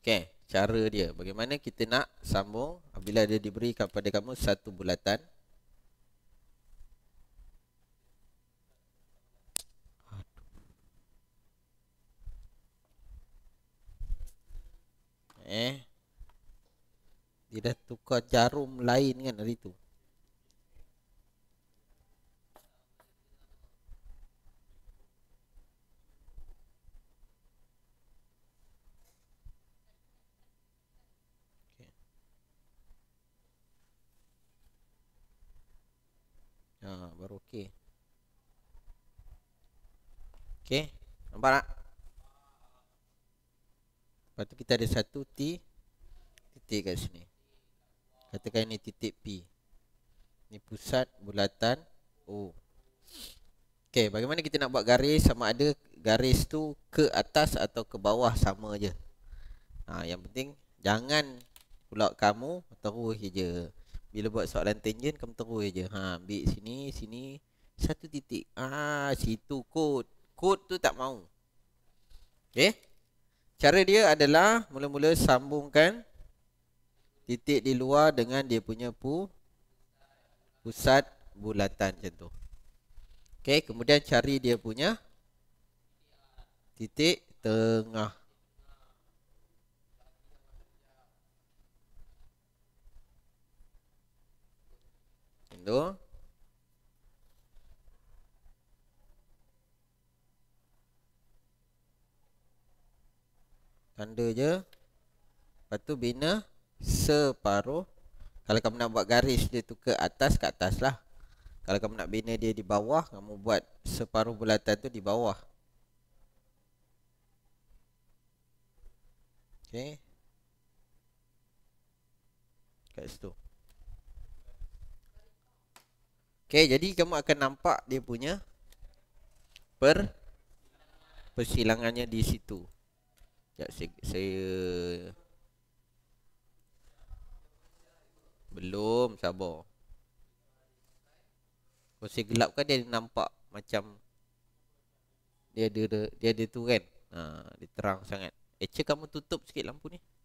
Okay, cara dia Bagaimana kita nak sambung apabila dia diberi kepada kamu satu bulatan Eh Dia dah tukar jarum lain kan hari tu baru okey. Okey, nampak tak? Lepas tu kita ada satu T titik kat sini. Katakan ini titik P. Ini pusat bulatan O. Okey, bagaimana kita nak buat garis sama ada garis tu ke atas atau ke bawah sama je. Ha, yang penting jangan pula kamu terus je. je bila buat soalan tangent kamu terus aja. Ha ambil sini sini satu titik. Ah situ kod. Kod tu tak mau. Okey. Cara dia adalah mula-mula sambungkan titik di luar dengan dia punya pu pusat bulatan macam tu. Okey, kemudian cari dia punya titik tengah. Macam tu. Tanda je. Lepas tu bina separuh. Kalau kamu nak buat garis dia tu ke atas, ke atas lah. Kalau kamu nak bina dia di bawah, kamu buat separuh bulatan tu di bawah. Okay. Kat situ. Okey, jadi kamu akan nampak dia punya per persilangannya di situ. Ya, saya, saya belum sabar. Kursi gelap kan dia nampak macam dia ada dia ada tu kan. Ha, dia terang sangat. Eh, kamu tutup sikit lampu ni.